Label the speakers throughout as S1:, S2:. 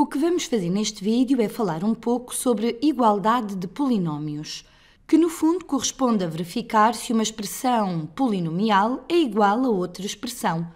S1: O que vamos fazer neste vídeo é falar um pouco sobre igualdade de polinómios, que no fundo corresponde a verificar se uma expressão polinomial é igual a outra expressão.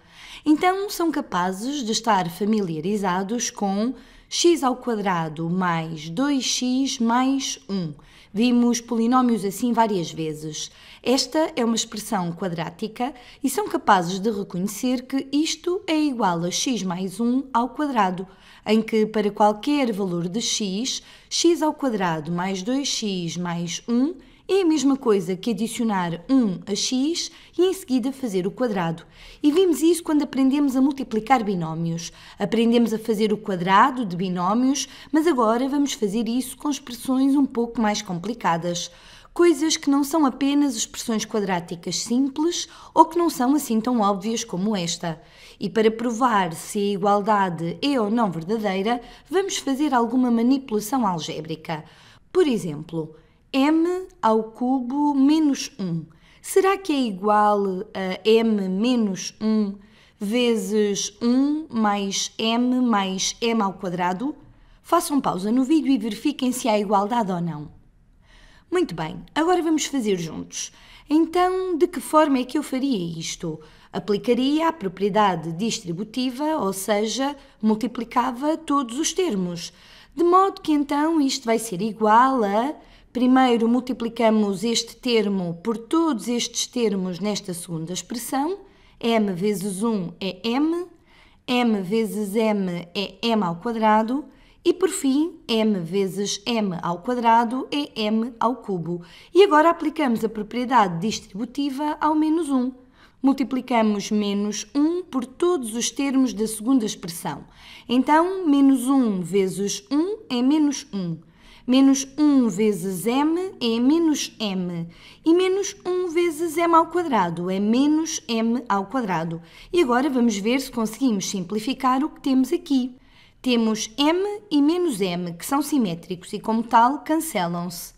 S1: Então, são capazes de estar familiarizados com x ao quadrado mais 2x mais 1 Vimos polinómios assim várias vezes. Esta é uma expressão quadrática e são capazes de reconhecer que isto é igual a x mais 1 ao quadrado, em que para qualquer valor de x, x ao quadrado mais 2x mais 1 é a mesma coisa que adicionar 1 a x e em seguida fazer o quadrado. E vimos isso quando aprendemos a multiplicar binómios. Aprendemos a fazer o quadrado de binómios, mas agora vamos fazer isso com expressões um pouco mais complicadas. Coisas que não são apenas expressões quadráticas simples ou que não são assim tão óbvias como esta. E para provar se a igualdade é ou não verdadeira, vamos fazer alguma manipulação algébrica. Por exemplo, m ao cubo menos 1. Será que é igual a m menos 1 vezes 1 mais m mais m ao quadrado? Façam pausa no vídeo e verifiquem se há igualdade ou não. Muito bem, agora vamos fazer juntos. Então, de que forma é que eu faria isto? Aplicaria a propriedade distributiva, ou seja, multiplicava todos os termos. De modo que então isto vai ser igual a Primeiro multiplicamos este termo por todos estes termos nesta segunda expressão. m vezes 1 é m, m vezes m é m ao quadrado e por fim m vezes m ao quadrado é m ao cubo. E agora aplicamos a propriedade distributiva ao menos 1 multiplicamos menos 1 por todos os termos da segunda expressão. Então, menos 1 vezes 1 é menos 1. Menos 1 vezes m é menos m. E menos 1 vezes m ao quadrado é menos m ao quadrado. E agora vamos ver se conseguimos simplificar o que temos aqui. Temos m e menos m, que são simétricos e, como tal, cancelam-se.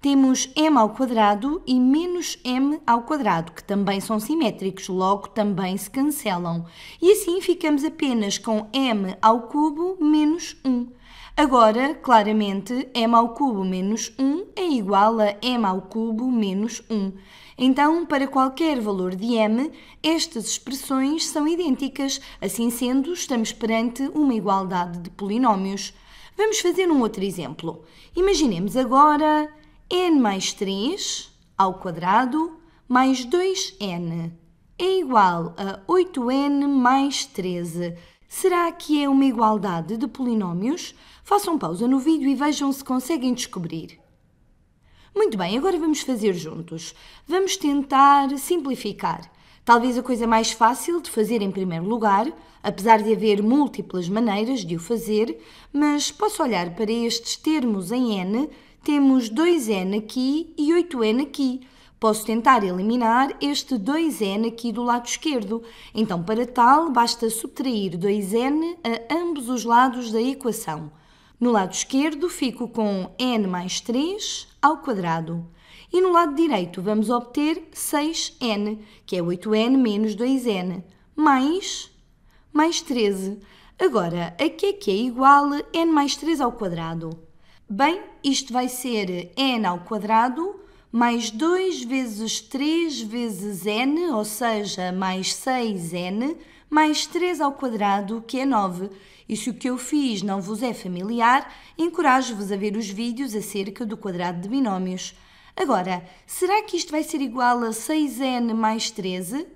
S1: Temos m ao quadrado e menos m ao quadrado, que também são simétricos, logo também se cancelam. E assim ficamos apenas com m ao cubo menos 1. Agora, claramente, m ao cubo menos 1 é igual a m ao cubo menos 1. Então, para qualquer valor de m, estas expressões são idênticas, assim sendo, estamos perante uma igualdade de polinómios. Vamos fazer um outro exemplo. Imaginemos agora n mais 3 ao quadrado mais 2n é igual a 8n mais 13. Será que é uma igualdade de polinómios? Façam pausa no vídeo e vejam se conseguem descobrir. Muito bem, agora vamos fazer juntos. Vamos tentar simplificar. Talvez a coisa mais fácil de fazer em primeiro lugar, apesar de haver múltiplas maneiras de o fazer, mas posso olhar para estes termos em n, temos 2n aqui e 8n aqui. Posso tentar eliminar este 2n aqui do lado esquerdo. Então, para tal, basta subtrair 2n a ambos os lados da equação. No lado esquerdo, fico com n mais 3 ao quadrado. E no lado direito, vamos obter 6n, que é 8n menos 2n, mais, mais 13. Agora, a que é que é igual n mais 3 ao quadrado? Bem, isto vai ser n ao quadrado mais 2 vezes 3 vezes n, ou seja, mais 6n, mais 3 ao quadrado, que é 9. E se o que eu fiz não vos é familiar, encorajo-vos a ver os vídeos acerca do quadrado de binómios. Agora, será que isto vai ser igual a 6n mais 13?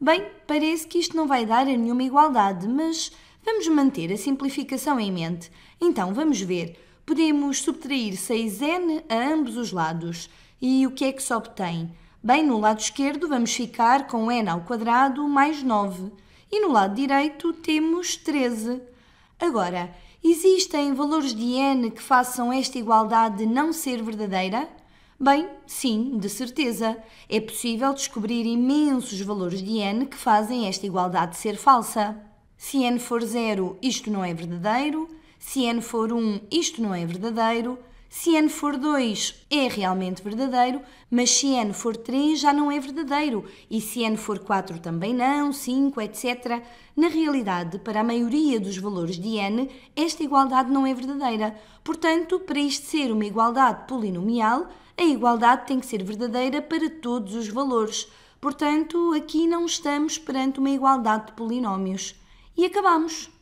S1: Bem, parece que isto não vai dar a nenhuma igualdade, mas vamos manter a simplificação em mente. Então, vamos ver podemos subtrair 6n a ambos os lados. E o que é que se obtém? Bem, no lado esquerdo vamos ficar com n ao quadrado mais 9 e no lado direito temos 13. Agora, existem valores de n que façam esta igualdade não ser verdadeira? Bem, sim, de certeza. É possível descobrir imensos valores de n que fazem esta igualdade ser falsa. Se n for zero, isto não é verdadeiro. Se n for 1, isto não é verdadeiro. Se n for 2, é realmente verdadeiro, mas se n for 3, já não é verdadeiro. E se n for 4, também não, 5, etc. Na realidade, para a maioria dos valores de n, esta igualdade não é verdadeira. Portanto, para isto ser uma igualdade polinomial, a igualdade tem que ser verdadeira para todos os valores. Portanto, aqui não estamos perante uma igualdade de polinómios. E acabamos.